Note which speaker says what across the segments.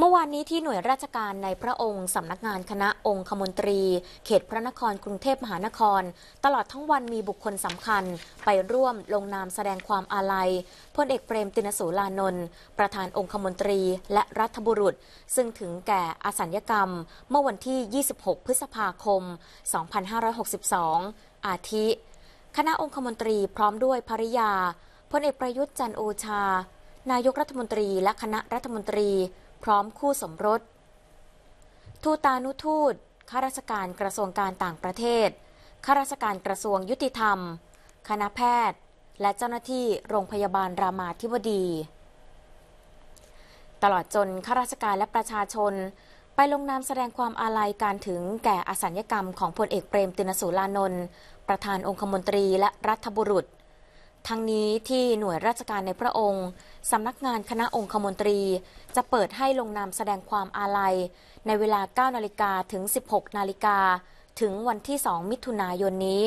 Speaker 1: เมื่อวานนี้ที่หน่วยราชการในพระองค์ สำนักงานคณะองคมนตรี เขตพระนครกรุงเทพมหานคร ตลอดทั้งวันมีบุคคลสำคัญไปร่วมลงนามแสดงความอาลัยพลเอกเปรมตินสูลานนท์ประธานองคมนตรีและรัฐบุรุษ ซึ่งถึงแก่อสัญญกรรม เมื่อวันที่ 26 พฤษภาคม 2562 อาทิ คณะองคมนตรีพร้อมด้วยภริยาพลเอกประยุทธ์จันโอชา นายกรัฐมนตรีและคณะรัฐมนตรีพร้อมคู่สมรส ทูตานุทูต ข้าราชการกระทรวงการต่างประเทศ ข้าราชการกระทรวงยุติธรรม คณะแพทย์ และเจ้าหน้าที่โรงพยาบาลรามาธิบดี ตลอดจนข้าราชการและประชาชน ไปลงนามแสดงความอาลัยการถึงแก่อสัญกรรมของพลเอกเปรมตินสุรานนท์ ประธานองคมนตรีและรัฐบุรุษทั้งนี้ที่หน่วยราชการในพระองค์ สำนักงานคณะองคมนตรีจะเปิดให้ลงนามแสดงความอาลัย ในเวลา 9นาฬิกาถึง 16นาฬิกาถึงวันที่ 2 มิถุนายนนี้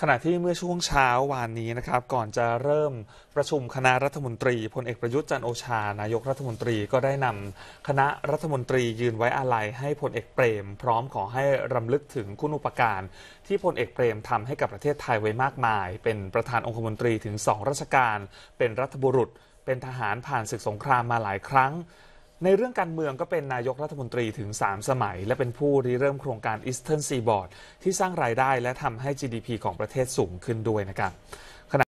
Speaker 2: ขณะที่เมื่อช่วงเช้าวานนี้นะครับก่อนจะเริ่มประชุมคณะรัฐมนตรีพลเอกประยุทธ์จันโอชานายกรัฐมนตรีก็ได้นำ คณะรัฐมนตรียืนไว้อาลัยให้พลเอกเปรม พร้อมขอให้รำลึกถึงคุณอุปการที่พลเอกเปรมทำให้กับประเทศไทยไว้มากมายเป็นประธานองคมนตรีถึงสองราชการ เป็นรัฐบุรุษ เป็นทหารผ่านศึกสงครามมาหลายครั้งในเรื่องการเมืองก็เป็นนายกรัฐมนตรีถึง 3 สมัย และเป็นผู้ริเริ่มโครงการ Eastern Seaboard ที่สร้างรายได้และทำให้ GDP ของประเทศสูงขึ้นด้วยนะครับ